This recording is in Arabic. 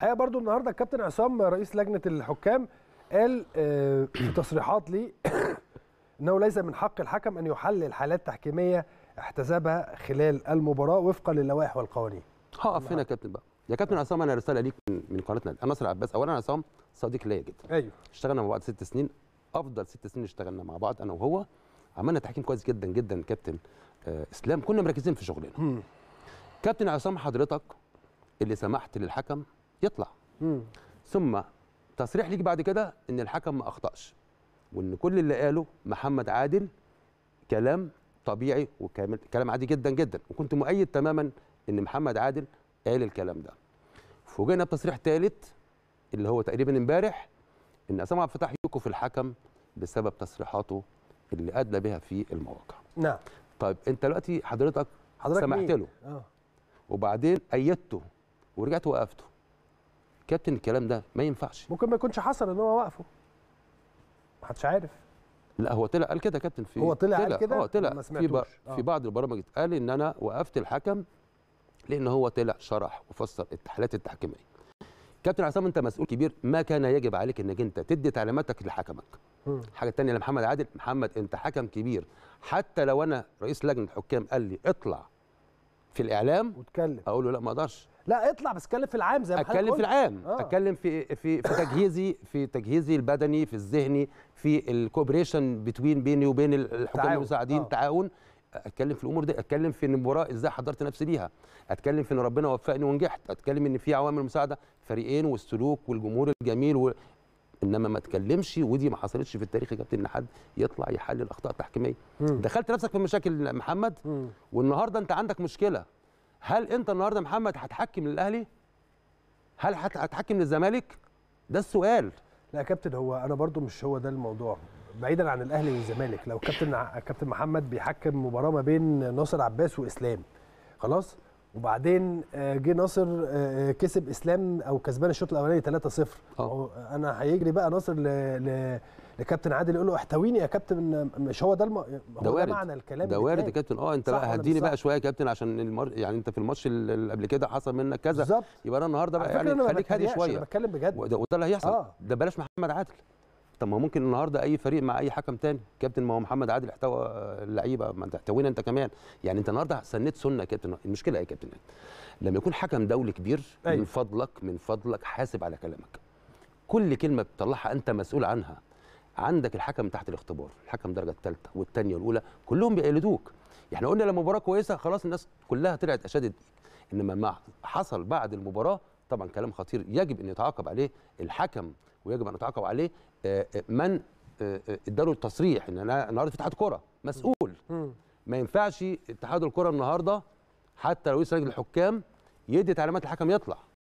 الحقيقه برضو النهارده الكابتن عصام رئيس لجنه الحكام قال آه، في تصريحات ليه انه ليس من حق الحكم ان يحلل حالات تحكيميه احتسبها خلال المباراه وفقا للوائح والقوانين. هقف هنا يا كابتن بقى. يا كابتن عصام انا رساله ليك من, قناتنا انا ناصر عباس اولا عصام صديق ليا جدا. ايوه. اشتغلنا مع بعض ست سنين افضل ست سنين اشتغلنا مع بعض انا وهو عملنا تحكيم كويس جدا جدا كابتن آه اسلام كنا مركزين في شغلنا. كابتن عصام حضرتك اللي سمحت للحكم يطلع مم. ثم تصريح ليك بعد كده ان الحكم ما اخطاش وان كل اللي قاله محمد عادل كلام طبيعي وكامل كلام عادي جدا جدا وكنت مؤيد تماما ان محمد عادل قال الكلام ده فوجئنا بتصريح ثالث اللي هو تقريبا امبارح ان اسامه عبد الفتاح يوقف الحكم بسبب تصريحاته اللي ادلى بها في المواقع نعم طيب انت دلوقتي حضرتك حضرتك سمحت له اه وبعدين ايدته ورجعت وقفته كابتن الكلام ده ما ينفعش ممكن ما يكونش حصل ان هو وقفه محدش عارف لا هو طلع قال كده يا كابتن في هو طلع, قال كده اه طلع في, آه. في بعض البرامج قال ان انا وقفت الحكم لان هو طلع شرح وفسر التحالات التحكيميه كابتن عصام انت مسؤول كبير ما كان يجب عليك انك انت تدي تعليماتك لحكمك حاجه ثانيه لمحمد عادل محمد انت حكم كبير حتى لو انا رئيس لجنه حكام قال لي اطلع في الاعلام وتكلم اقول له لا ما اقدرش لا اطلع بس اتكلم في العام زي ما اتكلم في العام آه. اتكلم في في في تجهيزي في تجهيزي البدني في الذهني في الكوبريشن بتوين بيني وبين الحكام المساعدين آه. تعاون اتكلم في الامور دي اتكلم في المباراه ازاي حضرت نفسي ليها اتكلم في ان ربنا وفقني ونجحت اتكلم ان في عوامل مساعده فريقين والسلوك والجمهور الجميل انما ما تكلمش ودي ما حصلتش في التاريخ يا كابتن ان حد يطلع يحلل اخطاء تحكيميه دخلت نفسك في مشاكل محمد مم. والنهارده انت عندك مشكله هل انت النهارده محمد هتحكم للاهلي هل هتحكم للزمالك ده السؤال لا يا كابتن هو انا برضو مش هو ده الموضوع بعيدا عن الاهلي والزمالك لو كابتن كابتن محمد بيحكم مباراه ما بين ناصر عباس واسلام خلاص وبعدين آه، جه ناصر آه، آه، كسب اسلام او كسبان الشوط الاولاني 3-0 انا هيجري بقى ناصر ل... ل... لكابتن عادل يقول له احتويني يا كابتن مش هو ده الم... هو ده, وارد. ده معنى الكلام ده وارد يا كابتن اه انت بقى هديني بقى شويه يا كابتن عشان المر... يعني انت في الماتش اللي قبل كده حصل منك كذا بالزبط. يبقى انا النهارده بقى يعني خليك هادي شويه انا بتكلم بجد وده, وده اللي هيحصل آه. ده بلاش محمد عادل طب ما ممكن النهارده اي فريق مع اي حكم تاني كابتن ما هو محمد عادل احتوى آه، اللعيبه ما انت احتوينا انت كمان يعني انت النهارده سنيت سنه كابتن المشكله ايه يا كابتن لما يكون حكم دولي كبير أيوة. من فضلك من فضلك حاسب على كلامك كل كلمه بتطلعها انت مسؤول عنها عندك الحكم تحت الاختبار الحكم درجه الثالثه والثانيه والاولى كلهم بيقلدوك احنا قلنا لما مباراه كويسه خلاص الناس كلها طلعت اشادت انما ما حصل بعد المباراه طبعا كلام خطير يجب ان يتعاقب عليه الحكم ويجب ان يتعاقب عليه آه، آه، من آه، اداله التصريح ان انا النهارده في اتحاد كره مسؤول ما ينفعش اتحاد الكره النهارده حتى لو رئيس لجنه الحكام يدي تعليمات الحكم يطلع